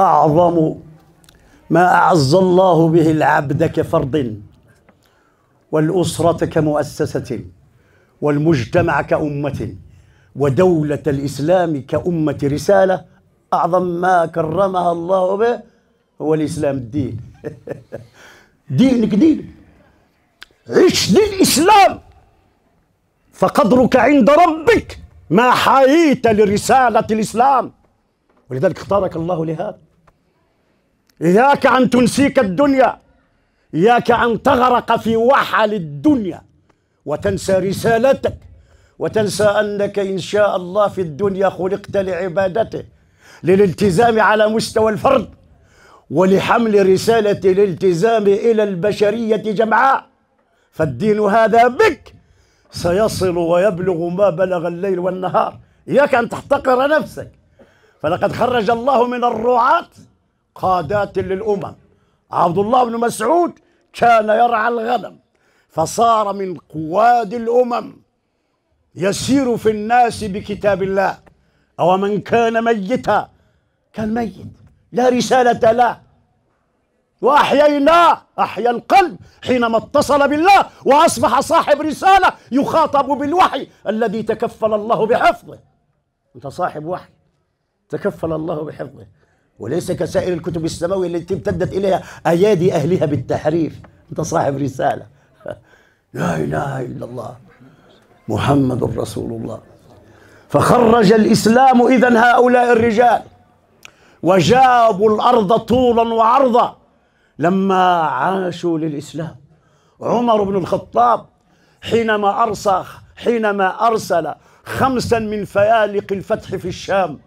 أعظم ما أعز الله به العبد كفرد والأسرة كمؤسسة والمجتمع كأمة ودولة الإسلام كأمة رسالة أعظم ما كرمها الله به هو الإسلام الدين دينك دينك عش للإسلام فقدرك عند ربك ما حييت لرسالة الإسلام ولذلك اختارك الله لهذا إياك أن تنسيك الدنيا إياك أن تغرق في وحل الدنيا وتنسى رسالتك وتنسى أنك إن شاء الله في الدنيا خلقت لعبادته للالتزام على مستوى الفرد ولحمل رسالة الالتزام إلى البشرية جمعاء فالدين هذا بك سيصل ويبلغ ما بلغ الليل والنهار إياك أن تحتقر نفسك فلقد خرج الله من الرعاة قادات للأمم عبد الله بن مسعود كان يرعى الغنم فصار من قواد الأمم يسير في الناس بكتاب الله أو من كان ميتا كان ميت لا رسالة له وأحييناه أحيا القلب حينما اتصل بالله وأصبح صاحب رسالة يخاطب بالوحي الذي تكفل الله بحفظه أنت صاحب وحي تكفل الله بحفظه وليس كسائر الكتب السماوية التي امتدت إليها أيادي أهلها بالتحريف أنت صاحب رسالة لا إله إلا الله محمد رسول الله فخرج الإسلام إذا هؤلاء الرجال وجابوا الأرض طولا وعرضا لما عاشوا للإسلام عمر بن الخطاب حينما أرسخ حينما أرسل خمسا من فيالق الفتح في الشام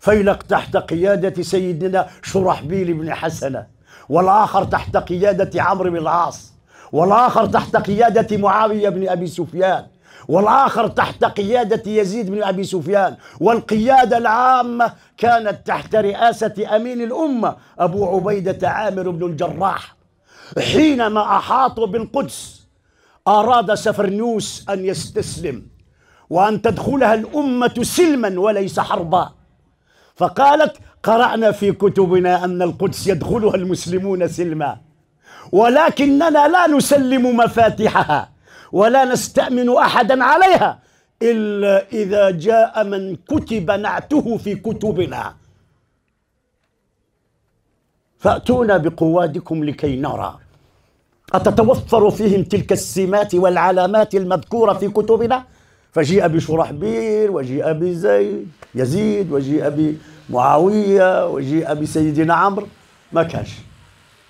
فيلق تحت قيادة سيدنا شرحبيل بن حسنة والآخر تحت قيادة عمرو بن العاص والآخر تحت قيادة معاوية بن أبي سفيان والآخر تحت قيادة يزيد بن أبي سفيان والقيادة العامة كانت تحت رئاسة أمين الأمة أبو عبيدة عامر بن الجراح حينما أحاطوا بالقدس أراد سفرنوس أن يستسلم وأن تدخلها الأمة سلما وليس حربا فقالت قرأنا في كتبنا أن القدس يدخلها المسلمون سلما ولكننا لا نسلم مفاتحها ولا نستأمن أحدا عليها إلا إذا جاء من كتب نعته في كتبنا فأتونا بقوادكم لكي نرى أتتوفر فيهم تلك السمات والعلامات المذكورة في كتبنا فجيء بشرحبيل وجيء بزيد يزيد وجيء بمعاوية وجيء بسيدنا عمرو ما كانش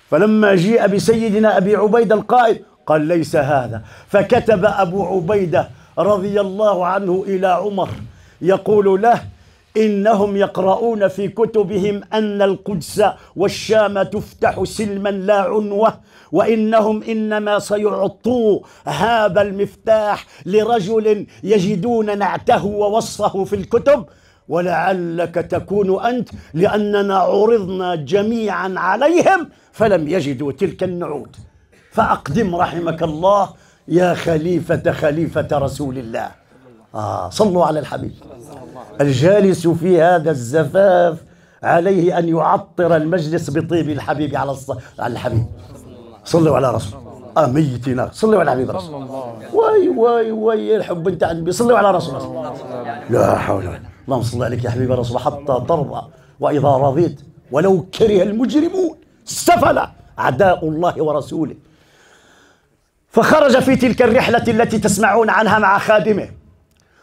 فلما جيء بسيدنا أبي عبيدة القائد قال ليس هذا فكتب أبو عبيدة رضي الله عنه إلى عمر يقول له إنهم يقرؤون في كتبهم أن القدس والشام تفتح سلما لا عنوة وإنهم إنما سيعطوا هذا المفتاح لرجل يجدون نعته ووصفه في الكتب ولعلك تكون أنت لأننا عرضنا جميعا عليهم فلم يجدوا تلك النعود فأقدم رحمك الله يا خليفة خليفة رسول الله آه صلوا على الحبيب الجالس في هذا الزفاف عليه أن يعطر المجلس بطيب الحبيب على, الص... على الحبيب صلوا على رسول آه ميتنا صلوا على حبيب رسول واي واي واي الحب انت النبي صلوا على رسول الله لا حول ولا اللهم صل عليك يا حبيب الرسول حتى ترضى وإذا رضيت ولو كره المجرمون سفل عداء الله ورسوله فخرج في تلك الرحلة التي تسمعون عنها مع خادمه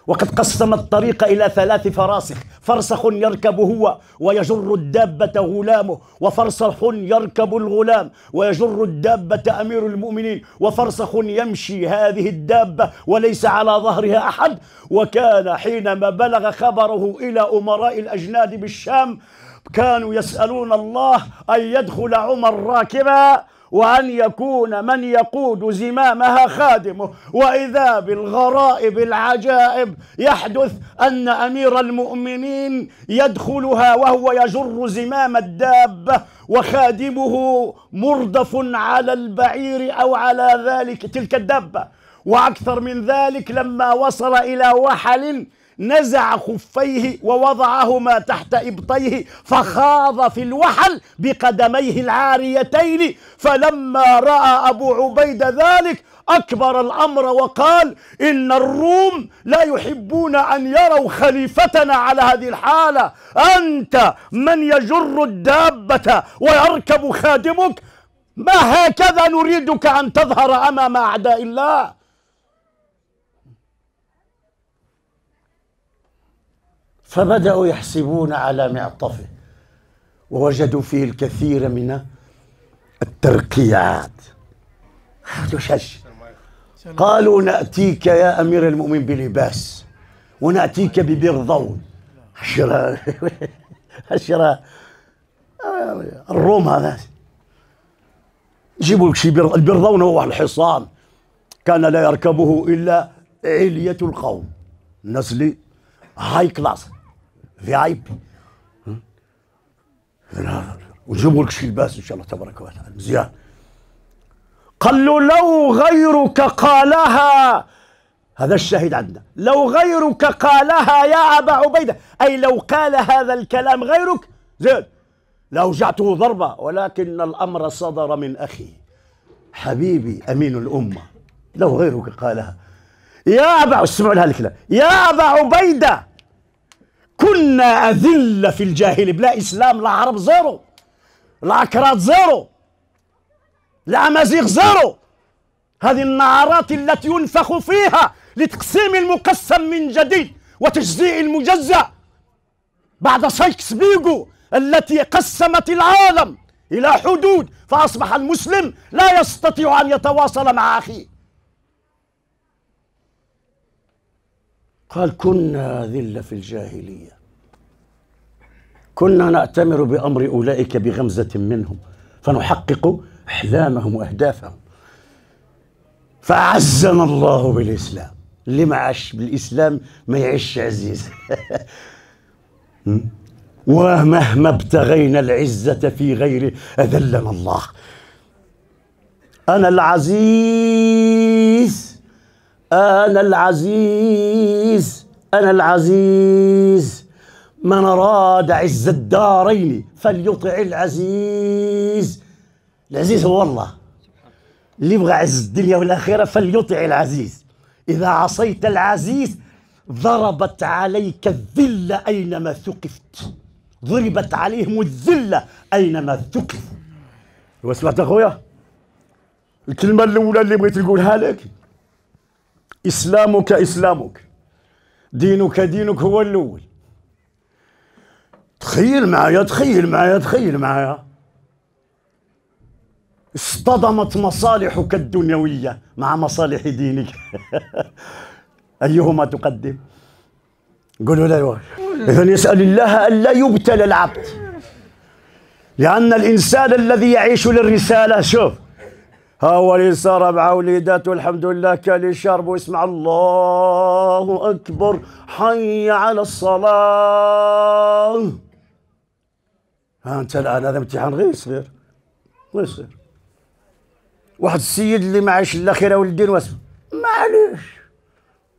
وقد قسم الطريق إلى ثلاث فراسخ فرسخ يركب هو ويجر الدابة غلامه وفرسخ يركب الغلام ويجر الدابة أمير المؤمنين وفرسخ يمشي هذه الدابة وليس على ظهرها أحد وكان حينما بلغ خبره إلى أمراء الأجناد بالشام كانوا يسألون الله أن يدخل عمر راكبا وأن يكون من يقود زمامها خادمه وإذا بالغرائب العجائب يحدث أن أمير المؤمنين يدخلها وهو يجر زمام الدابة وخادمه مردف على البعير أو على ذلك تلك الدابة وأكثر من ذلك لما وصل إلى وحل نزع خفيه ووضعهما تحت إبطيه فخاض في الوحل بقدميه العاريتين فلما رأى أبو عبيد ذلك أكبر الأمر وقال إن الروم لا يحبون أن يروا خليفتنا على هذه الحالة أنت من يجر الدابة ويركب خادمك ما هكذا نريدك أن تظهر أمام أعداء الله فبدأوا يحسبون على معطفه ووجدوا فيه الكثير من الترقيعات قالوا نأتيك يا أمير المؤمنين بلباس ونأتيك ببرضون شراء شراء الروم هذا جيبوا شي البرضون هو الحصان كان لا يركبه إلا علية القوم نسلي هاي كلاس في اي بي وجيبوا لك شي لباس ان شاء الله تبارك وتعالى مزيان قال له لو غيرك قالها هذا الشاهد عندنا لو غيرك قالها يا أبا عبيدة أي لو قال هذا الكلام غيرك زين لأوجعته ضربة ولكن الأمر صدر من أخي حبيبي أمين الأمة لو غيرك قالها يا أبا اسمعوا لها الكلام يا أبا عبيدة كنا أذلة في الجاهل بلا إسلام لا عرب زيرو لا أكراد زيرو لا أمازيغ زيرو هذه النعرات التي ينفخ فيها لتقسيم المقسم من جديد وتجزيء المجزأ بعد سايكس بيجو التي قسمت العالم إلى حدود فأصبح المسلم لا يستطيع أن يتواصل مع أخيه قال كنا ذلة في الجاهلية كنا نأتمر بأمر أولئك بغمزة منهم فنحقق أحلامهم وأهدافهم فأعزنا الله بالإسلام اللي ما عاش بالإسلام ما يعيش عزيز ومهما ابتغينا العزة في غيره أذلنا الله أنا العزيز أنا العزيز أنا العزيز من أراد عز الدارين فليطع العزيز العزيز هو الله اللي يبغى عز الدنيا والآخرة فليطع العزيز إذا عصيت العزيز ضربت عليك الذلة أينما ثقفت ضربت عليهم الذلة أينما ثقفوا وسمعت أخويا الكلمة الأولى اللي بغيت نقولها لك إسلامك إسلامك دينك دينك هو الأول تخيل معايا تخيل معايا تخيل معايا اصطدمت مصالحك الدنيوية مع مصالح دينك أيهما تقدم قولوا لا إذا يسأل الله ألا يبتلى العبد لأن الإنسان الذي يعيش للرسالة شوف ها واليسار مع وليداته الحمد لله كالي يشرب واسمع الله أكبر حي على الصلاة ها أنت الآن هذا امتحان غير صغير غير صغير واحد السيد اللي ما عاش إلا خير الدين واسم معليش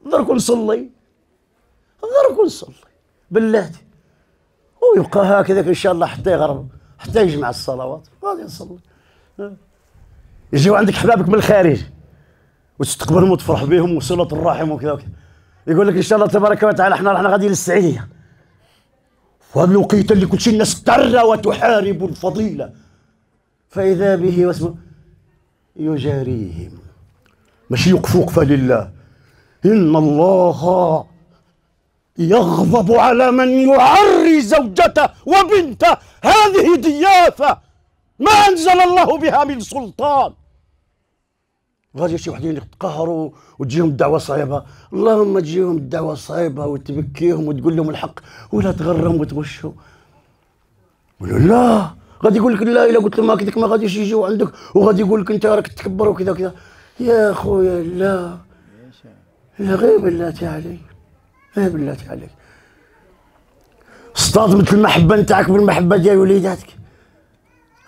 نضرك ونصلي نضرك ونصلي بالله ويبقى هكذاك إن شاء الله حتى يغرب حتى يجمع الصلوات غادي نصلي يجيو عندك حبابك من الخارج وتستقبلهم وتفرح بهم وصله الرحم وكذا وكذا يقول لك ان شاء الله تبارك وتعالى احنا رحنا غاديين للسعيديه وهذا الوقيت اللي كل شيء الناس ترى وتحارب الفضيله فاذا به واسمه يجاريهم ماشي يقفوا وقفه لله ان الله يغضب على من يعري زوجته وبنته هذه ضيافه ما انزل الله بها من سلطان غادي شي وحدين يتقهروا وتجيهم الدعوه صعيبه اللهم تجيهم الدعوه صعيبه وتبكيهم وتقول لهم الحق ولا تغرم وتغشوا ولا لا غادي يقول لك لا الا قلت لهم هكذاك ما غاديش يجيو عندك وغادي يقول لك انت راك تكبر وكذا وكذا يا خويا لا لا غير بالله عليك غير بالله عليك اصطاد مثل المحبه نتاعك بالمحبه ديال وليداتك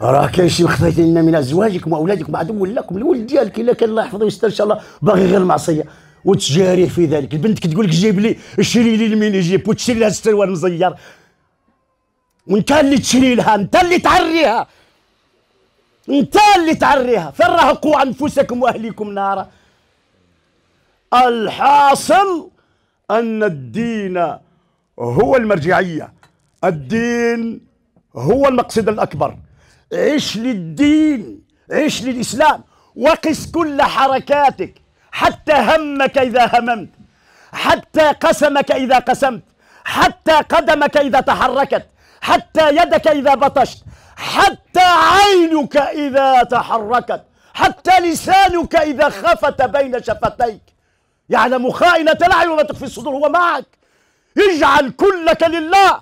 راه كاين شي وقت لنا من ازواجكم واولادكم عدو لكم الولد ديالك الا كان الله يحفظه ويستر ان شاء الله باغي غير المعصيه وتجاريه في ذلك البنت كتقول لك جيب لي شري لي الميني جيب وتشري لها السروال مزير وانت اللي تشري لها انت اللي تعريها انت اللي تعريها فرهقوا انفسكم واهليكم نارا الحاصل ان الدين هو المرجعيه الدين هو المقصد الاكبر عش للدين عش للإسلام وقس كل حركاتك حتى همك إذا هممت حتى قسمك إذا قسمت حتى قدمك إذا تحركت حتى يدك إذا بطشت حتى عينك إذا تحركت حتى لسانك إذا خفت بين شفتيك يعلم خائنة العين وما تخفي الصدور هو معك اجعل كلك لله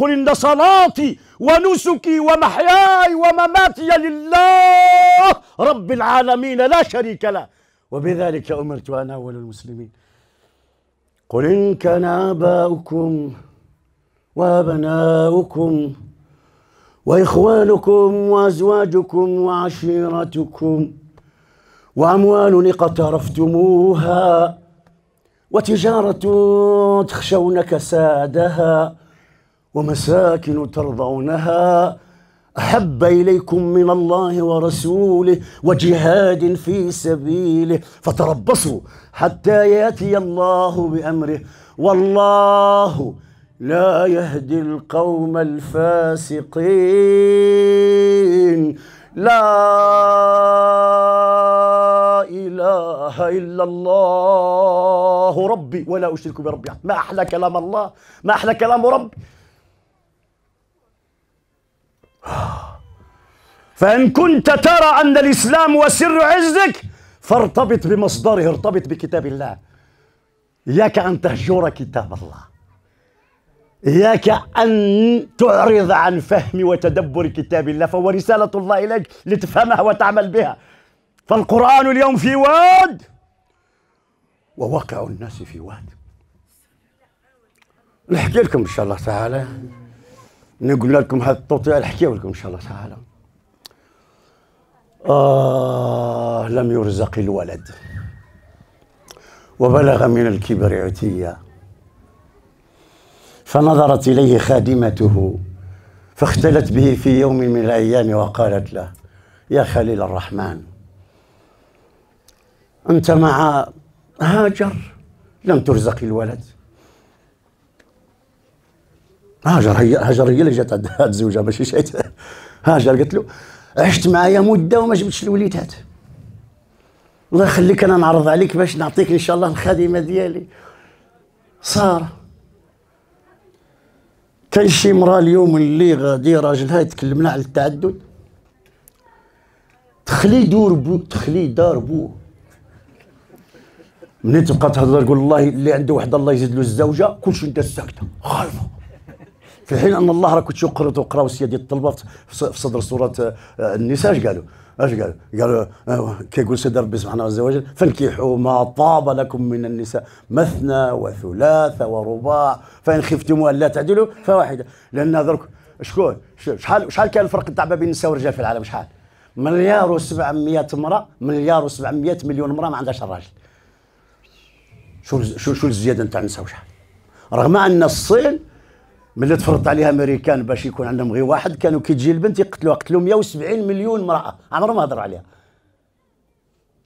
قل إن صلاتي ونسكي ومحياي ومماتي لله رب العالمين لا شريك له وبذلك أمرت أنا أول المسلمين قل إن كان آباؤكم وأبناؤكم وإخوانكم وأزواجكم وعشيرتكم وأموال اقترفتموها وتجارة تخشون كسادها ومساكن ترضونها احب اليكم من الله ورسوله وجهاد في سبيله فتربصوا حتى ياتي الله بامره والله لا يهدي القوم الفاسقين لا إله إلا الله ربي ولا أشرك بربي ما أحلى كلام الله ما أحلى كلام ربي فإن كنت ترى أن الإسلام هو سر عزك فارتبط بمصدره ارتبط بكتاب الله إياك أن تهجر كتاب الله إياك أن تعرض عن فهم وتدبر كتاب الله فهو رسالة الله إليك لتفهمها وتعمل بها فالقرآن اليوم في واد وواقع الناس في واد نحكي لكم إن شاء الله تعالى نقول لكم هذا الطوطي نحكي لكم ان شاء الله تعالى آه لم يرزق الولد وبلغ من الكبر عتيا فنظرت إليه خادمته فاختلت به في يوم من الأيام وقالت له يا خليل الرحمن أنت مع هاجر لم ترزق الولد هاجر هي هاجر هي اللي جات عند الزوجه ماشي شيت هاجر قالت له عشت معايا مده وما جبتش الوليدات الله يخليك انا نعرض عليك باش نعطيك ان شاء الله الخادمه ديالي ساره كاين شي مرا اليوم اللي غادي راجلها يتكلمنا على التعدد تخلي دور بو تخلي دار بوه منين تبقى تهضر تقول الله اللي عنده وحده الله يزيد له الزوجه كلشي انت ساكته خايفه في حين ان الله راه كنت يقرا تقراو السياد الطلبه في صدر سوره آه، النساء اش قالوا اش قالوا قالوا آه، كيقول سيدي ربي سبحانه عز وجل فانكحوا ما طاب لكم من النساء مثنى وثلاث ورباع فان خفتم ان لا تعدلوا فواحده لان درك شكون شحال شحال كان الفرق تاع ما بين النساء والرجال في العالم شحال مليار و700 امراه مليار و700 مليون امراه ما عندهاش الراجل شو شو شو الزياده نتاع النساء وشحال رغم ان الصين ملي تفرضت عليها امريكان باش يكون عندهم غير واحد كانوا كي تجي البنت يقتلوها قتلوا 170 مليون امراه عمرهم ما هضر عليها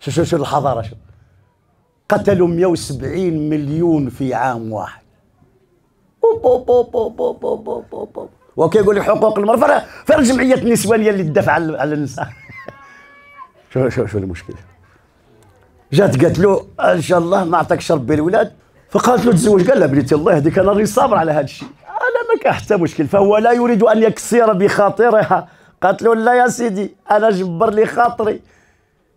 شو شو شو الحضاره شو قتلوا 170 مليون في عام واحد بو بو بو بو بو بو بو بو بو وكي يقول لك حقوق المرأة فين الجمعية النسوانية اللي تدافع على النساء شو شو شو المشكلة جات قالت له ان شاء الله ما عطاكش ربي الولاد فقالت له تزوج قال لها بنتي الله يهديك انا راني صابر على هذا الشيء ما حتى مشكل فهو لا يريد أن يكسر بخاطرها قالت له لا يا سيدي أنا جبر لي خاطري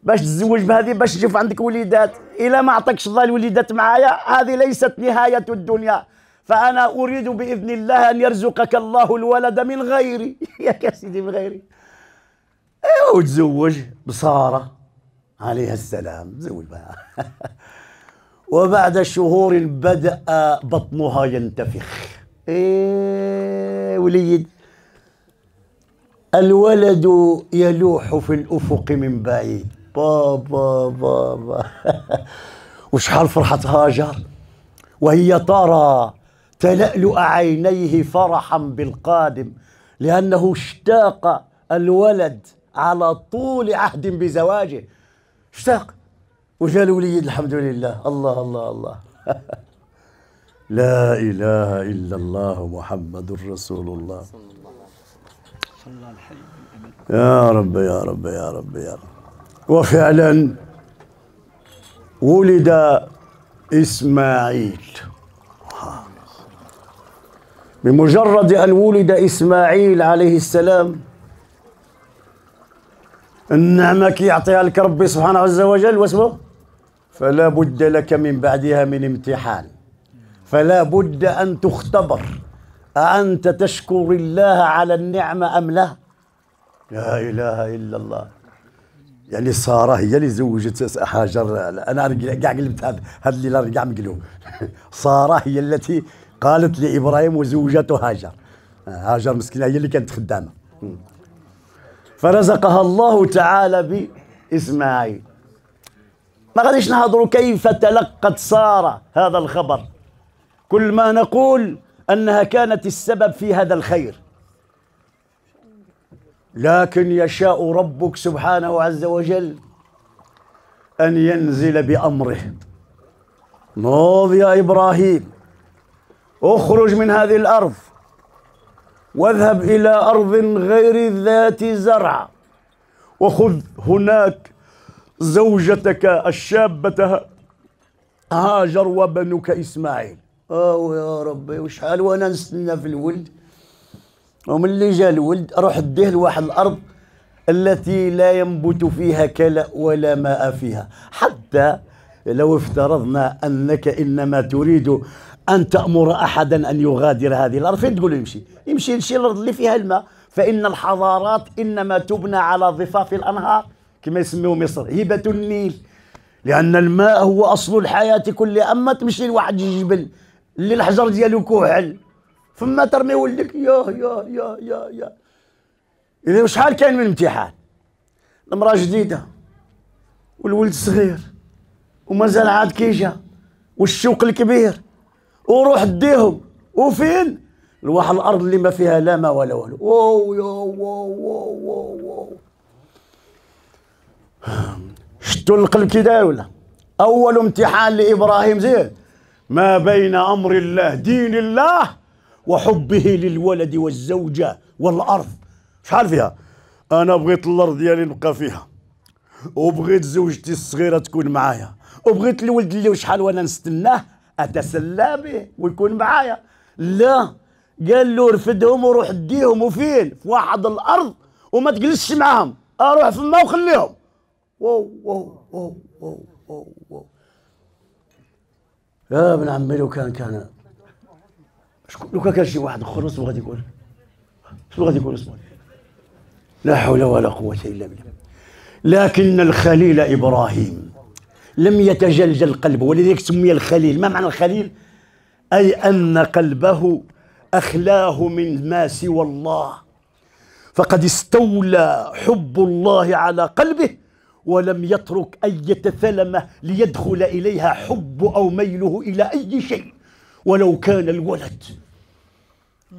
باش تزوج بهذه باش تشوف عندك وليدات إلا ما عطاكش الله الوليدات معايا هذه ليست نهاية الدنيا فأنا أريد بإذن الله أن يرزقك الله الولد من غيري يا سيدي من غيري ايوا وتزوج بسارة عليها السلام تزوج بها وبعد شهور بدأ بطنها ينتفخ إيه وليد الولد يلوح في الأفق من بعيد بابا بابا وشحال فرحة هاجر وهي ترى تلألؤ عينيه فرحا بالقادم لأنه اشتاق الولد على طول عهد بزواجه اشتاق وجاء الوليد الحمد لله الله الله الله لا إله إلا الله محمد رسول الله يا رب يا رب يا رب يا رب وفعلا ولد إسماعيل بمجرد أن ولد إسماعيل عليه السلام النعمة كي يعطيها لك ربي سبحانه عز وجل واسمه فلا بد لك من بعدها من امتحان فلا بد أن تختبر أأنت تشكر الله على النعمة أم لا لا إله إلا الله يعني ساره هي اللي زوجت حاجر انا كاع قلبت هذا اللي كاع مقلوب ساره هي التي قالت لابراهيم وزوجته هاجر هاجر مسكينه هي اللي كانت خدامه فرزقها الله تعالى باسماعيل ما غاديش نهضروا كيف تلقت ساره هذا الخبر كل ما نقول أنها كانت السبب في هذا الخير لكن يشاء ربك سبحانه عز وجل أن ينزل بأمره نوض يا إبراهيم اخرج من هذه الأرض واذهب إلى أرض غير ذات زرع وخذ هناك زوجتك الشابة هاجر وبنك إسماعيل اه يا ربي وشحال وانا نستنى في الولد وملي جا الولد روح ديه لواحد الارض التي لا ينبت فيها كلا ولا ماء فيها حتى لو افترضنا انك انما تريد ان تامر احدا ان يغادر هذه الارض فين تقول يمشي يمشي يمشي الارض اللي فيها الماء فان الحضارات انما تبنى على ضفاف الانهار كما يسميه مصر هبه النيل لان الماء هو اصل الحياه كلها اما تمشي لواحد الجبل اللي الحجر ديالو كوهل فما ترمي ولدك يا يا يا يا يا اذا شحال كان من امتحان المراه جديده والولد صغير ومازال عاد كيجا والشوق الكبير وروح ديهم وفين لواحد الارض اللي ما فيها لا ما ولا والو واو يا واو واو واو شتو القلب كي داير ولا اول امتحان لابراهيم زيد ما بين امر الله دين الله وحبه للولد والزوجه والارض شحال فيها انا بغيت الارض ديالي نبقى فيها وبغيت زوجتي الصغيره تكون معايا وبغيت الولد اللي شحال وانا نستناه اتسلى به ويكون معايا لا قال له رفدهم وروح ديهم وفين في واحد الارض وما تجلسش معاهم اروح فما وخليهم واو واو واو واو واو يا ابن عمي لو كان كان شكون لو كان كان شي واحد اخر شنو غادي يقول شنو غادي يقول اسمه لا حول ولا قوة إلا بالله لكن الخليل إبراهيم لم يتجلجل قلبه ولذلك سمي الخليل ما معنى الخليل أي أن قلبه أخلاه من ما سوى الله فقد استولى حب الله على قلبه ولم يترك أي ثلمة ليدخل إليها حب أو ميله إلى أي شيء ولو كان الولد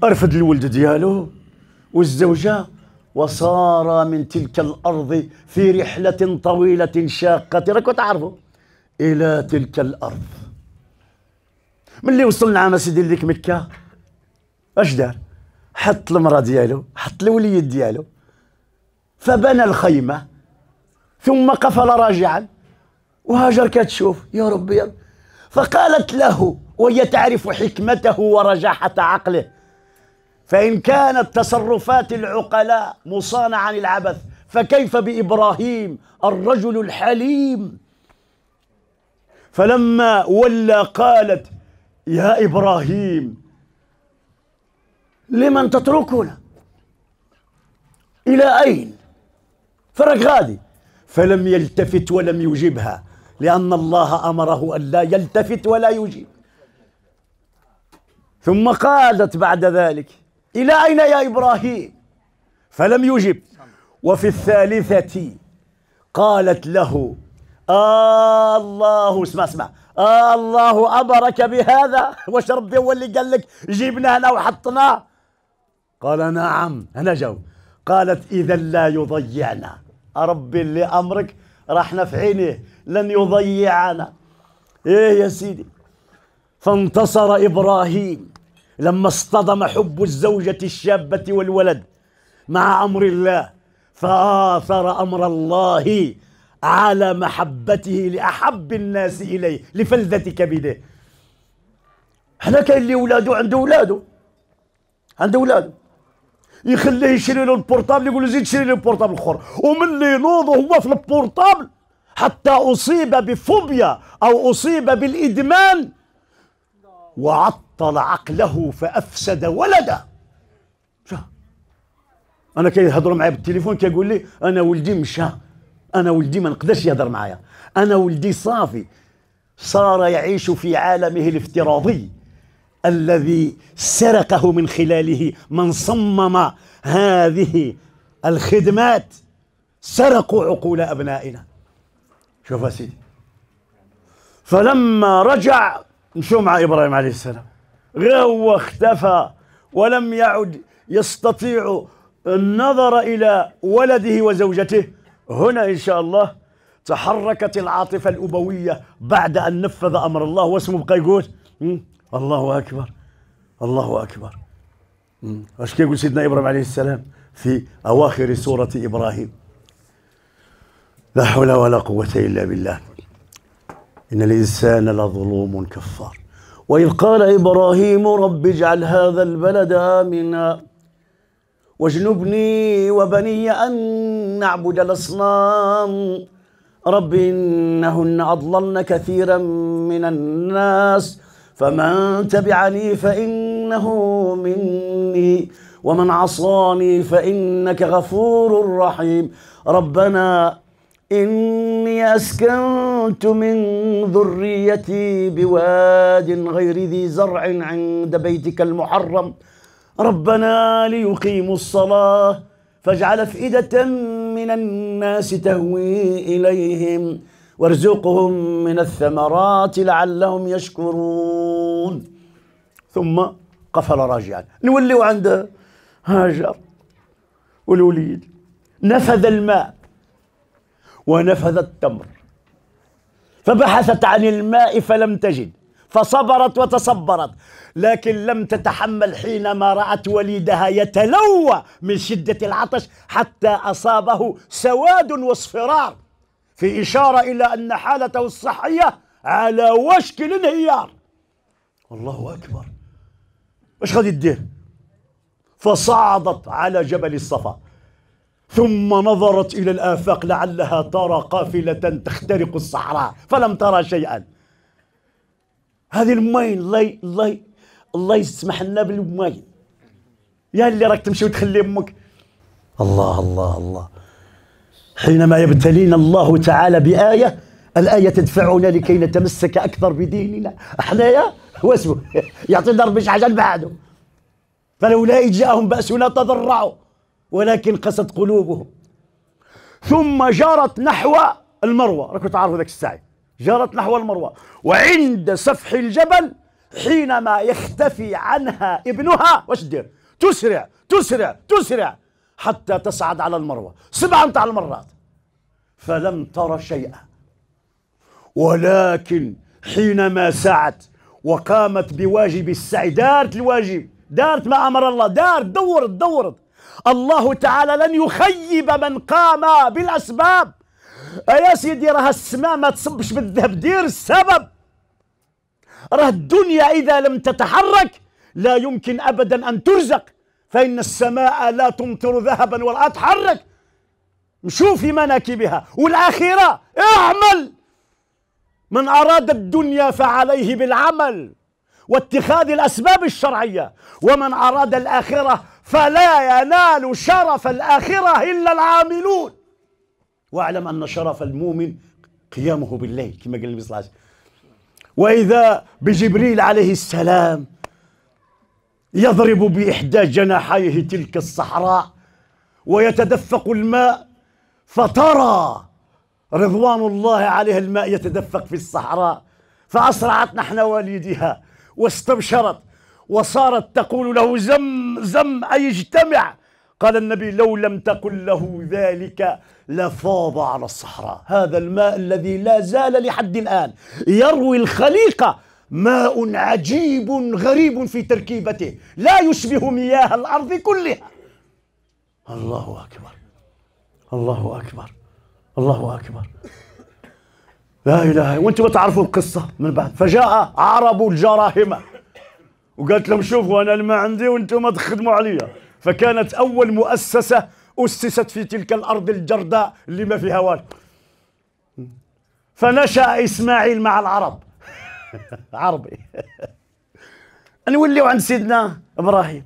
أرفض الولد دياله والزوجة وصار من تلك الأرض في رحلة طويلة شاقة ترك تعرفوا إلى تلك الأرض من اللي وصلنا عام سيدي لديك مكة اش دار حط المرأة ديالو حط الوليد ديالو فبنى الخيمة ثم قفل راجعا وهاجر كتشوف يا ربي فقالت له وهي تعرف حكمته ورجاحة عقله فإن كانت تصرفات العقلاء مصانعة عن العبث فكيف بإبراهيم الرجل الحليم فلما ولى قالت يا إبراهيم لمن تتركنا إلى أين فرق غادي فلم يلتفت ولم يجبها لأن الله أمره أن لا يلتفت ولا يجيب ثم قالت بعد ذلك إلى أين يا إبراهيم فلم يجب وفي الثالثة قالت له آه الله اسمع اسمع آه الله أمرك بهذا واش ربي هو اللي قال لك جبناه هنا وحطنا قال نعم أنا جو قالت إذا لا يضيعنا ربي اللي امرك راحنا في عينيه لن يضيعنا ايه يا سيدي فانتصر ابراهيم لما اصطدم حب الزوجه الشابه والولد مع امر الله فاثر امر الله على محبته لاحب الناس اليه لفلذه كبده احنا كاين اللي ولاده عنده ولاده عنده ولاده يخليه يشري له البورتابل يقول له زيد شري لي البورتابل الاخر وملي ينوض وهو في البورتابل حتى اصيب بفوبيا او اصيب بالادمان وعطل عقله فافسد ولده مشى انا كيهضروا معايا بالتليفون كيقول لي انا ولدي مشى انا ولدي ما نقدرش يهضر معايا انا ولدي صافي صار يعيش في عالمه الافتراضي الذي سرقه من خلاله من صمم هذه الخدمات سرقوا عقول أبنائنا شوف سيدي فلما رجع نشوف مع إبراهيم عليه السلام غوى اختفى ولم يعد يستطيع النظر إلى ولده وزوجته هنا إن شاء الله تحركت العاطفة الأبوية بعد أن نفذ أمر الله واسمه بقى يقول الله اكبر الله اكبر اش كيقول سيدنا ابراهيم عليه السلام في اواخر سوره ابراهيم لا حول ولا قوه الا بالله ان الانسان لظلوم كفار واذ قال ابراهيم رب اجعل هذا البلد امنا واجنبني وبني ان نعبد الاصنام رب انهن اضللن كثيرا من الناس فمن تبعني فإنه مني ومن عصاني فإنك غفور رحيم ربنا إني أسكنت من ذريتي بواد غير ذي زرع عند بيتك المحرم ربنا ليقيموا الصلاة فاجعل أفئدة من الناس تهوي إليهم وارزقهم من الثمرات لعلهم يشكرون ثم قفل راجعا نوليو عند هاجر والوليد نفذ الماء ونفذ التمر فبحثت عن الماء فلم تجد فصبرت وتصبرت لكن لم تتحمل حينما رأت وليدها يتلوى من شدة العطش حتى أصابه سواد واصفرار في إشارة إلى أن حالته الصحية على وشك الانهيار الله أكبر إيش غادي يدير فصعدت على جبل الصفا ثم نظرت إلى الآفاق لعلها ترى قافلة تخترق الصحراء فلم ترى شيئا هذه المين الله الله الله يسمح لنا بالمين يا اللي راك تمشي وتخلي امك الله الله الله حينما يبتلينا الله تعالى بآية الآية تدفعنا لكي نتمسك أكثر بديننا أحنا يا واسمه يعطينا ضرب مش عشان بعده فلولا إذ جاءهم بأسنا تضرعوا ولكن قست قلوبهم ثم جرت نحو المروة راكم تعرفوا ذاك السعي جرت نحو المروة وعند سفح الجبل حينما يختفي عنها ابنها واش دير تسرع تسرع تسرع حتى تصعد على المروة سبعة على المرات فلم تر شيئا ولكن حينما سعت وقامت بواجب السعي دارت الواجب دارت ما أمر الله دارت دورت دورت الله تعالى لن يخيب من قام بالأسباب يا سيدي راه السماء ما تصبش بالذهب دير السبب راه الدنيا إذا لم تتحرك لا يمكن أبدا أن ترزق فإن السماء لا تمطر ذهبا ولا تحرك نشوف في مناكبها والآخرة اعمل من أراد الدنيا فعليه بالعمل واتخاذ الأسباب الشرعية ومن أراد الآخرة فلا ينال شرف الآخرة إلا العاملون واعلم أن شرف المؤمن قيامه بالليل كما قال النبي صلى الله عليه وسلم وإذا بجبريل عليه السلام يضرب بإحدى جناحيه تلك الصحراء ويتدفق الماء فترى رضوان الله عليه الماء يتدفق في الصحراء فأسرعت نحن والدها واستبشرت وصارت تقول له زم زم أي اجتمع قال النبي لو لم تقل له ذلك لفاض على الصحراء هذا الماء الذي لا زال لحد الآن يروي الخليقة ماء عجيب غريب في تركيبته لا يشبه مياه الارض كلها الله اكبر الله اكبر الله اكبر لا اله وانتم تعرفوا القصه من بعد فجاء عرب الجراهمه وقالت لهم شوفوا انا الماء عندي وانتم تخدموا عليا فكانت اول مؤسسه اسست في تلك الارض الجرداء اللي ما فيها والو فنشا اسماعيل مع العرب عربي نوليو عند سيدنا ابراهيم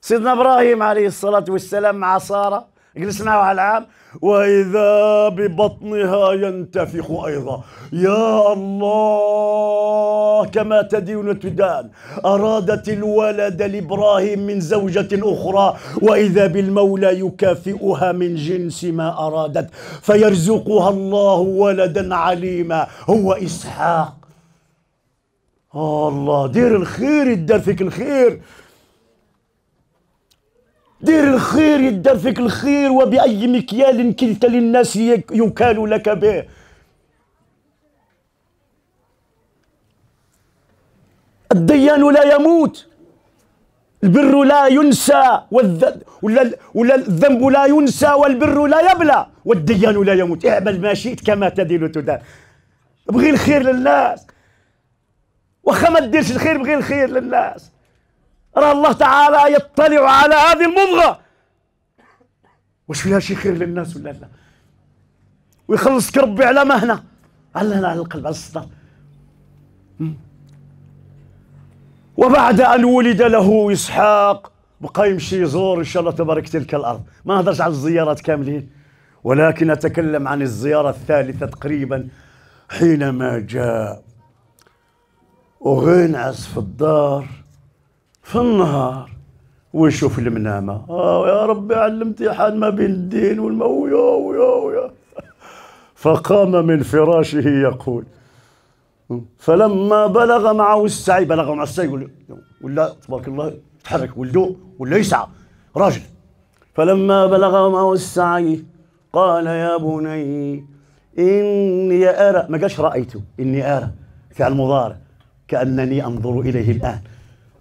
سيدنا ابراهيم عليه الصلاه والسلام مع ساره جلس معه على العام واذا ببطنها ينتفخ ايضا يا الله كما تدين تدان ارادت الولد لابراهيم من زوجه اخرى واذا بالمولى يكافئها من جنس ما ارادت فيرزقها الله ولدا عليما هو اسحاق الله دير الخير يدار فيك الخير دير الخير يدار فيك الخير وبأي مكيال كلت للناس يكال لك به الديان لا يموت البر لا ينسى والذنب ولا... ولا الذنب لا ينسى والبر لا يبلى والديان لا يموت اعمل ما شئت كما تدين تدان ابغي الخير للناس واخا ما ديرش الخير بغير الخير للناس راه الله تعالى يطلع على هذه المضغه واش فيها شي خير للناس ولا لا ويخلصك ربي على مهنه على على القلب على الصدر وبعد ان ولد له اسحاق بقى يمشي يزور ان شاء الله تبارك تلك الارض ما نهضرش على الزيارات كاملين ولكن اتكلم عن الزياره الثالثه تقريبا حينما جاء وغينعس في الدار في النهار ويشوف المنامه اه يا ربي على الامتحان ما بين الدين والمو يا ويا ويا فقام من فراشه يقول فلما بلغ معه السعي بلغ مع السعي ولا تبارك الله تحرك ولده ولا يسعى راجل فلما بلغ معه السعي قال يا بني إني أرى ما قالش رأيته إني أرى فعل مضارع كأنني أنظر إليه الآن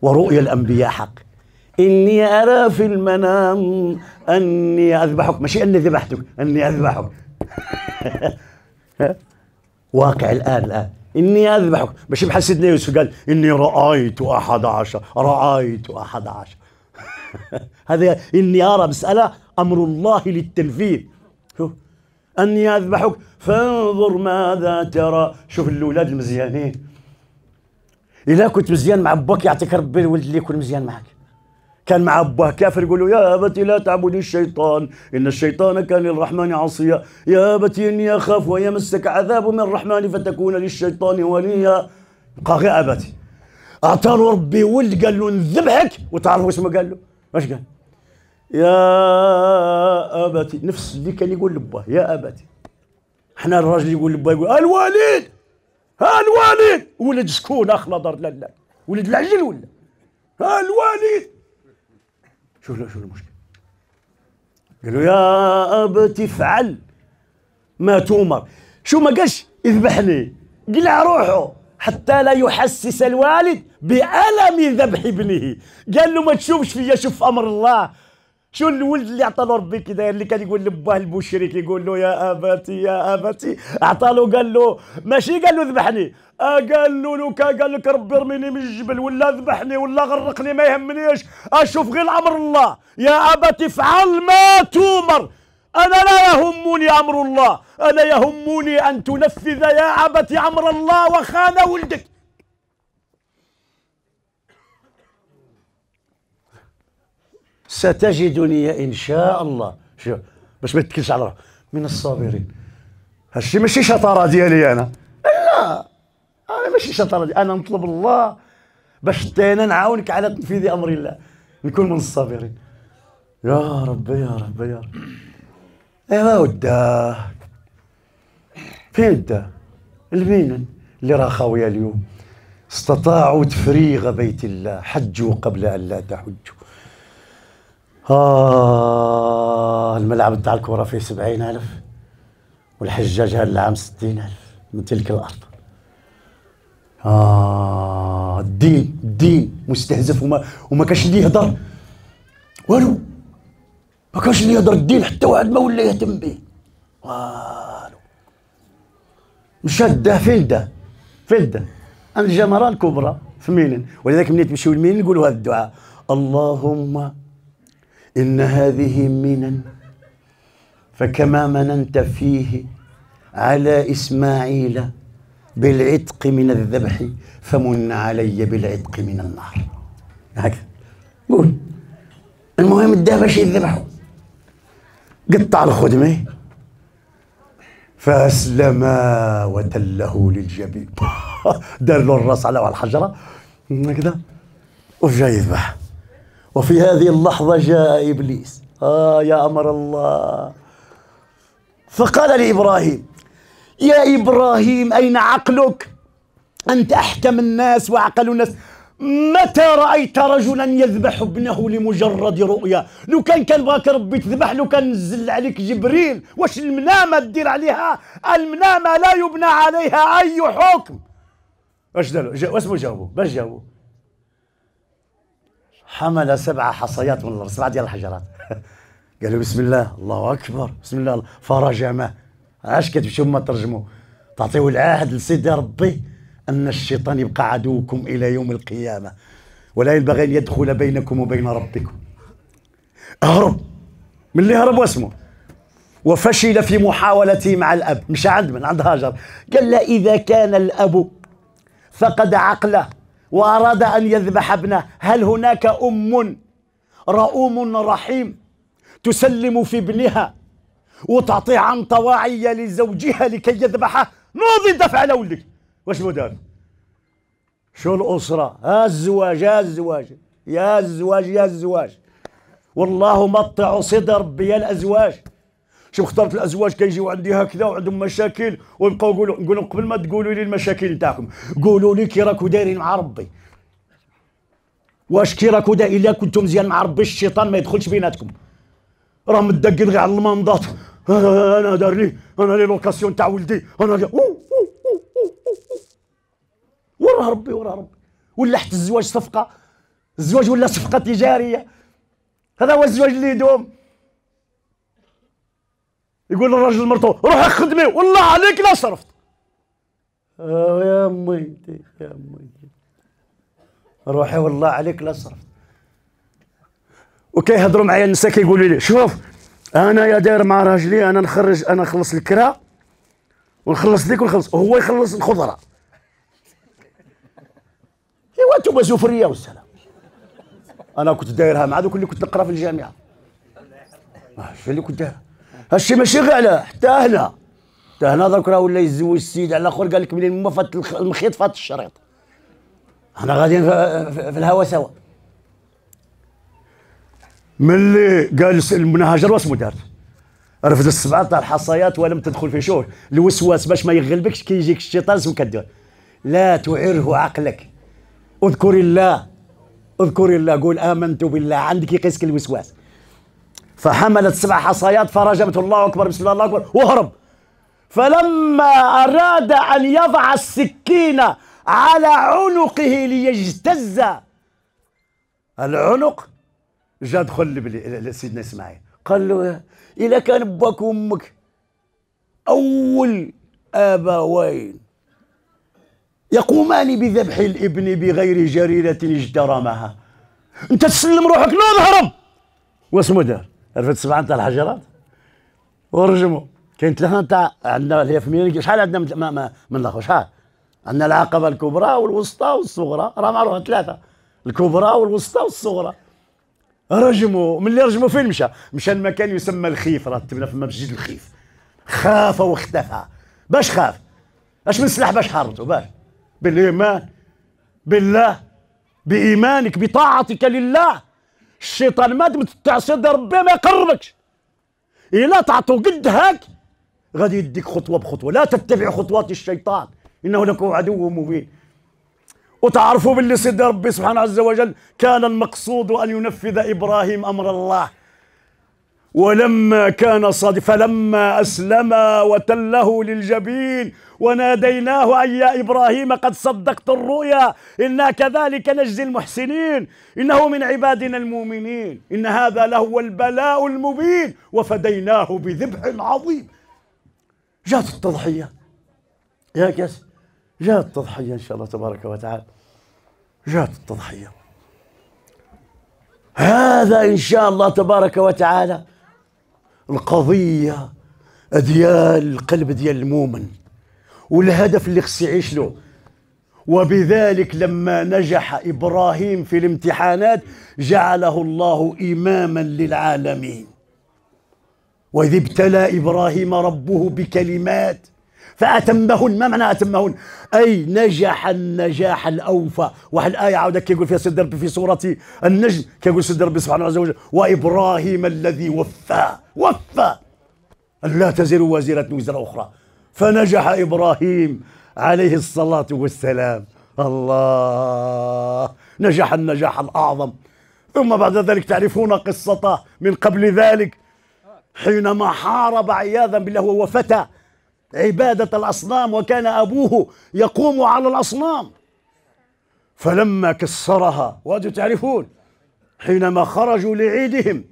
ورؤيا الأنبياء حق إني أرى في المنام أني أذبحك مش أني ذبحتك أني أذبحك واقع الآن الآن إني أذبحك مش بحال سيدنا يوسف قال إني رأيت أحد عشر رأيت أحد عشر هذا إني أرى مسألة أمر الله للتنفيذ أني أذبحك فانظر ماذا ترى شوف الأولاد المزيانين الا كنت مزيان مع باك يعطيك ربي الولد اللي يكون مزيان معك كان مع باه كافر يقول له يا ابتي لا تعبدي الشيطان ان الشيطان كان للرحمن عصيا يا ابتي اني اخاف ويمسك عذاب من الرحمن فتكون للشيطان وليا بقى غير ابتي اعطاه ربي ولد قال له نذبحك وتعرفوا اسمه ما قال له واش قال يا ابتي نفس اللي كان يقول لباه يا ابتي احنا الراجل يقول لباه يقول الوالد ها الوالد ولد سكون نظر لا ولد العجل ولا ها الوالد شوف شوف المشكل قالوا يا ابت افعل ما تؤمر شو ما قالش اذبح لي قلع روحه حتى لا يحسس الوالد بألم ذبح ابنه قال له ما تشوفش فيا شوف أمر الله شو الولد اللي عطى له ربي داير اللي كان يقول لباه البشري كيقول له يا ابتي يا ابتي عطى له قال له ماشي قال له ذبحني آه، قال له لو كان قال لك ربي ارميني من الجبل ولا ذبحني ولا غرقني ما يهمنيش اشوف غير امر الله يا ابتي افعل ما تومر أنا لا يهمني أمر الله أنا يهمني أن تنفذ يا اباتي أمر الله وخان ولدك ستجدني ان شاء الله شوف باش ما تكلش على روحك من الصابرين هادشي ماشي شطاره ديالي انا لا انا ماشي شطاره ديالي. انا نطلب الله باش انا نعاونك على تنفيذ امر الله نكون من الصابرين يا ربي يا ربي يا ربي ايوا وداه فين وداه المينن اللي راه خاويه اليوم استطاعوا تفريغ بيت الله حجوا قبل ان لا تحجوا آه الملعب بتاع الكرة فيه 70000 والحجاج هذا العام 60000 من تلك الأرض آه الدين الدين مستهزف وما وما كاش اللي يهضر والو ما كاش اللي يهضر الدين حتى واحد ما ولا يهتم به والو مشى ده فين ده فين ده الجمرة الكبرى في ميلان ولذلك ملي تمشيو لميلان نقولوا هذا الدعاء اللهم إن هذه منن فكما مننت فيه على إسماعيل بالعتق من الذبح فمن علي بالعتق من النار هكذا قول المهم اداه باش قطع الخدمة فأسلم وتله للجبين دار له الراس على الحجرة هكذا وجا يذبح وفي هذه اللحظة جاء إبليس آه يا أمر الله فقال لإبراهيم يا إبراهيم أين عقلك أنت أحكم الناس وأعقل الناس متى رأيت رجلا يذبح ابنه لمجرد رؤيا لو كان كان بغاك ربي تذبح لو كان نزل عليك جبريل واش المنامة تدير عليها المنامة لا يبنى عليها أي حكم واش داروا واش جاوبوا باش جاوبوا حمل سبع حصيات من الارض سبع ديال الحجرات قالوا بسم الله الله اكبر بسم الله ما عاش كتمشيو ما ترجموا تعطيو العهد لسيدي ربي ان الشيطان يبقى عدوكم الى يوم القيامه ولا ينبغي ان يدخل بينكم وبين ربكم اهرب من اللي هرب واسمه وفشل في محاولته مع الاب مش عند من عند هاجر قال لا اذا كان الاب فقد عقله وأراد أن يذبح ابنه هل هناك أم رؤوم رحيم تسلم في ابنها وتعطي عن طواعية لزوجها لكي يذبحه نوضي دفع لولي واش مدار شو الأسرة ها الزواج ها الزواج يا الزواج يا الزواج والله مطع صدر بيا الأزواج شي خطرت الازواج كيجيو عندي هكذا وعندهم مشاكل ويبقاو يقولوا نقول لهم قبل ما تقولوا لي المشاكل نتاعكم قولوا لي كي راكو دايرين مع ربي واش كي راكو دايرين الا كنتم مزيان مع ربي الشيطان ما يدخلش بيناتكم راه مدقن غير على المنضات انا دار لي انا لي لوكاسيون تاع ولدي انا وراه ربي وراه ربي ولا حتى الزواج صفقه الزواج ولا صفقه تجاريه هذا هو الزواج اللي يدوم يقول للراجل مرته روح خدمي والله عليك لا صرفت آه يا ميتي يا ميتي روحي والله عليك لا صرفت وكيهضروا معايا النساء كيقولوا لي شوف انا يا داير مع راجلي انا نخرج انا نخلص الكرا ونخلص ديك ونخلص هو يخلص الخضره ايوا انتم سفريه والسلام انا كنت دايرها مع دوك اللي كنت نقرا في الجامعه شو اللي كنت دايرها هادشي ماشي غالا حتى هنا حتى هنا درك راه ولا يتزوج السيد على الاخر قال لك منين ما فات المخيط فات الشريط حنا غاديين في الهوا سوا ملي قال المنى هاجر واش دارت رفض السبعه تاع الحصايات ولم تدخل في شهر الوسواس باش ما يغلبكش كي يجيك الشيطان كدير لا تعره عقلك اذكر الله اذكر الله قول امنت بالله عندك يقيسك الوسواس فحملت سبع حصايات فرجمته الله أكبر بسم الله الله أكبر وهرب فلما أراد أن يضع السكين على عنقه ليجتز العنق جا دخل لسيدنا إسماعيل قال له إذا كان باك وأمك أول آبوين يقومان بذبح الابن بغير جريرة اجترمها أنت تسلم روحك لا تهرب واسمه دار عرفت سبعه نتاع الحجرات ورجموا كاين ثلاثه نتاع عندنا اللي في ميريك شحال عندنا من, من الاخر شحال عندنا العقبه الكبرى والوسطى والصغرى راه معروفه ثلاثه الكبرى والوسطى والصغرى رجموا من اللي رجموا فين مشى مشى المكان يسمى الخيف راه تبنى في مسجد الخيف خاف واختفى باش خاف اش من سلاح باش حاربته باش بالايمان بالله بايمانك بطاعتك لله الشيطان ما دمت تعصي ربي ما يقربكش الا تعطو قد هاك غادي يديك خطوه بخطوه لا تتبع خطوات الشيطان انه لكم عدو مبين وتعرفوا باللي سيدي ربي سبحانه عز وجل كان المقصود ان ينفذ ابراهيم امر الله ولما كان صادق فلما أسلم وتله للجبين وناديناه أي يا إبراهيم قد صدقت الرؤيا إنا كذلك نجزي المحسنين إنه من عبادنا المؤمنين إن هذا لهو البلاء المبين وفديناه بذبح عظيم جاءت التضحية يا كاس جاءت التضحية إن شاء الله تبارك وتعالى جاءت التضحية هذا إن شاء الله تبارك وتعالى القضيه ديال القلب ديال المؤمن والهدف اللي خص يعيش له وبذلك لما نجح ابراهيم في الامتحانات جعله الله اماما للعالمين واذ ابتلى ابراهيم ربه بكلمات فأتمهن ما معنى أتمهن أي نجح النجاح الأوفى واحد الآية عاود كيقول فيها سيدي ربي في سورة النجم كيقول سيدي ربي سبحانه عز وجل وإبراهيم الذي وفى وفى لا تزر وازرة وزر أخرى فنجح إبراهيم عليه الصلاة والسلام الله نجح النجاح الأعظم ثم بعد ذلك تعرفون قصته من قبل ذلك حينما حارب عياذا بالله وهو فتى عبادة الأصنام وكان أبوه يقوم على الأصنام فلما كسرها وأنتم تعرفون حينما خرجوا لعيدهم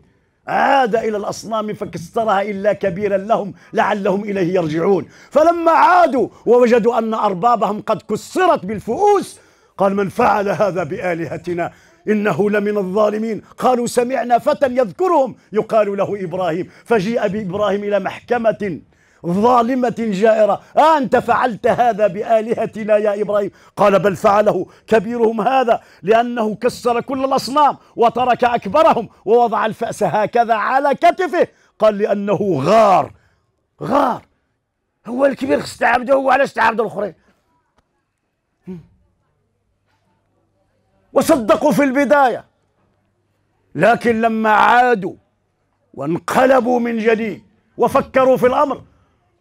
عاد إلى الأصنام فكسرها إلا كبيرا لهم لعلهم إليه يرجعون فلما عادوا ووجدوا أن أربابهم قد كسرت بالفؤوس قال من فعل هذا بآلهتنا إنه لمن الظالمين قالوا سمعنا فتى يذكرهم يقال له إبراهيم فجيء بإبراهيم إلى محكمة ظالمة جائرة أنت فعلت هذا بآلهتنا يا إبراهيم قال بل فعله كبيرهم هذا لأنه كسر كل الأصنام وترك أكبرهم ووضع الفأس هكذا على كتفه قال لأنه غار غار هو الكبير استعبده هو على استعبد الآخرين وصدقوا في البداية لكن لما عادوا وانقلبوا من جديد وفكروا في الأمر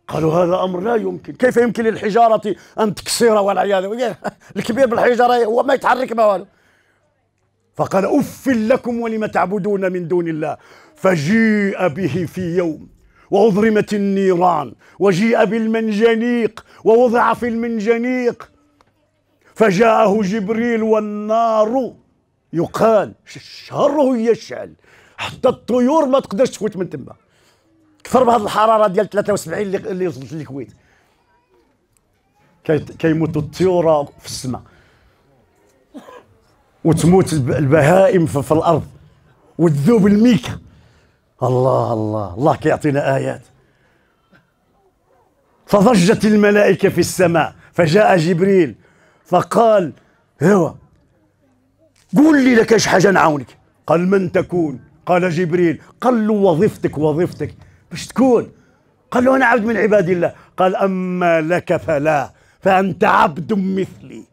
قالوا هذا امر لا يمكن كيف يمكن للحجاره ان تكسر والعياذ الكبير بالحجاره هو ما يتحرك ما والو فقال اف لكم ولم تعبدون من دون الله فجيء به في يوم واضرمت النيران وجيء بالمنجنيق ووضع في المنجنيق فجاءه جبريل والنار يقال شره يشعل حتى الطيور ما تقدرش تفوت من تما كثر بهذه الحراره ديال 73 اللي اللي وصلت للكويت كيموتوا الطيور في السماء وتموت البهائم في الارض وتذوب الميكا الله الله الله كيعطينا ايات فضجت الملائكه في السماء فجاء جبريل فقال هو قول لي لك حاجه نعاونك قال من تكون قال جبريل قال له وظيفتك وظيفتك باش تكون قال له أنا عبد من عباد الله قال أما لك فلا فأنت عبد مثلي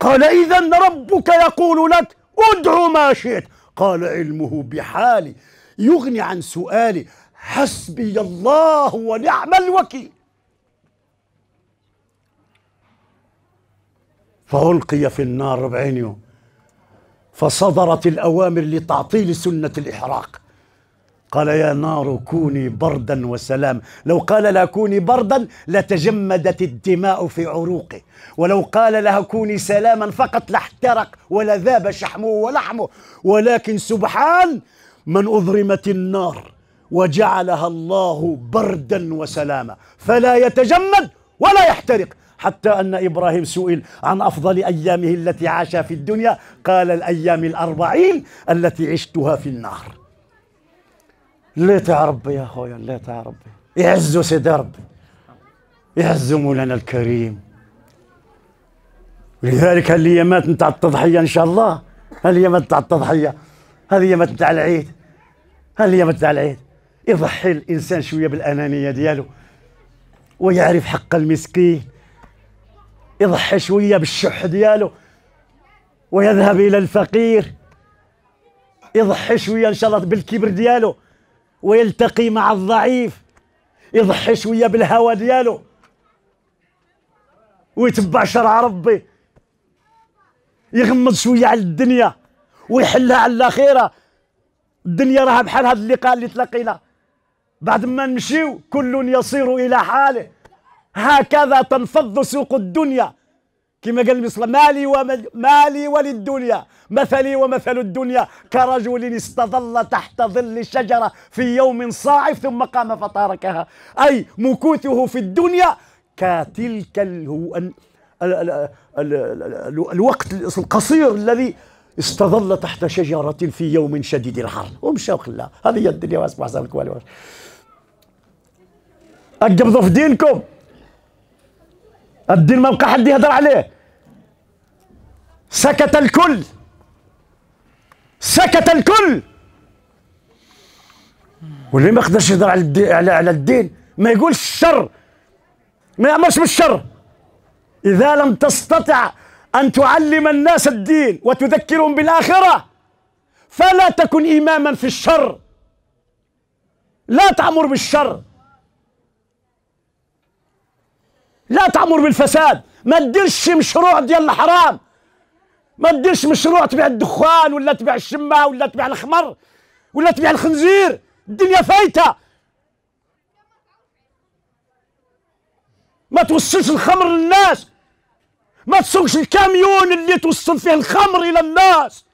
قال إذا ربك يقول لك ادع ما شئت قال علمه بحالي يغني عن سؤالي حسبي الله ونعم الوكيل فألقي في النار 40 يوم فصدرت الأوامر لتعطيل سنة الإحراق قال يا نار كوني بردا وسلام لو قال لها كوني بردا لتجمدت الدماء في عروقه ولو قال لها كوني سلاما فقط لاحترق ولذاب شحمه ولحمه ولكن سبحان من أضرمت النار وجعلها الله بردا وسلاما فلا يتجمد ولا يحترق حتى أن إبراهيم سئل عن أفضل أيامه التي عاش في الدنيا قال الأيام الأربعين التي عشتها في النار ليت يا ربي يا خويا ليت يا ربي يعزو سيدي ربي يعزو مولانا الكريم لذلك هالايامات نتاع التضحيه ان شاء الله هالايامات نتاع التضحيه هالايامات نتاع العيد هالايامات نتاع العيد يضحي الانسان شويه بالانانيه ديالو ويعرف حق المسكين يضحي شويه بالشح ديالو ويذهب الى الفقير يضحي شويه ان شاء الله بالكبر ديالو ويلتقي مع الضعيف يضحي شويه بالهوى ديالو ويتبع شرع ربي يغمض شويه على الدنيا ويحلها على الاخيره الدنيا راها بحال هذا اللقاء اللي تلقينا بعد ما نمشيو كل يصير الى حاله هكذا تنفض سوق الدنيا كما قال المصري مالي ومالي وللدنيا مثلي ومثل الدنيا كرجل استظل تحت ظل شجره في يوم صاعف ثم قام فتركها أي مكوثه في الدنيا كتلك الوقت القصير الذي استظل تحت شجرة في يوم شديد الحر ومشى وخلاها هذه هي الدنيا واسمع حسابك والو أقبضوا في دينكم الدين ما بقى حد يهضر عليه سكت الكل سكت الكل واللي ما يقدرش يهضر على الدين على, على الدين ما يقولش الشر ما يامرش بالشر اذا لم تستطع ان تعلم الناس الدين وتذكرهم بالاخره فلا تكن اماما في الشر لا تامر بالشر لا تأمر بالفساد ما تديرش مشروع ديال الحرام ما تديرش مشروع تبيع الدخان ولا تبيع الشمه ولا تبيع الخمر ولا تبيع الخنزير الدنيا فايته ما توصلش الخمر للناس ما تسوقش الكاميون اللي توصل فيه الخمر الى الناس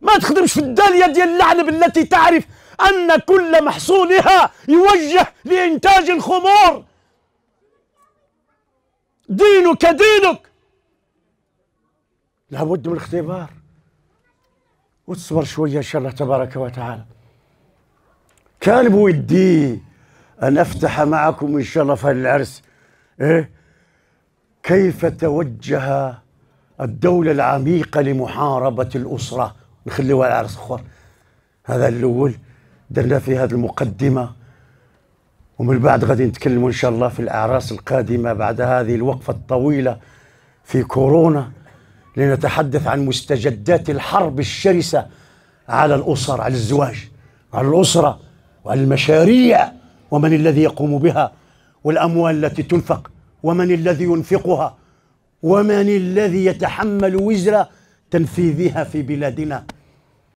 ما تخدمش في الداليه ديال اللعنب التي تعرف أن كل محصولها يوجه لإنتاج الخمور دينك دينك لابد من الاختبار وتصبر شوية إن شاء الله تبارك وتعالى كان بودي أن أفتح معكم إن شاء الله في العرس إيه كيف توجه الدولة العميقة لمحاربة الأسرة نخليوها العرس أخر هذا الأول درنا في هذه المقدمة ومن بعد غادي نتكلموا إن شاء الله في الأعراس القادمة بعد هذه الوقفة الطويلة في كورونا لنتحدث عن مستجدات الحرب الشرسة على الأسر على الزواج على الأسرة وعلى المشاريع ومن الذي يقوم بها والأموال التي تنفق ومن الذي ينفقها ومن الذي يتحمل وزر تنفيذها في بلادنا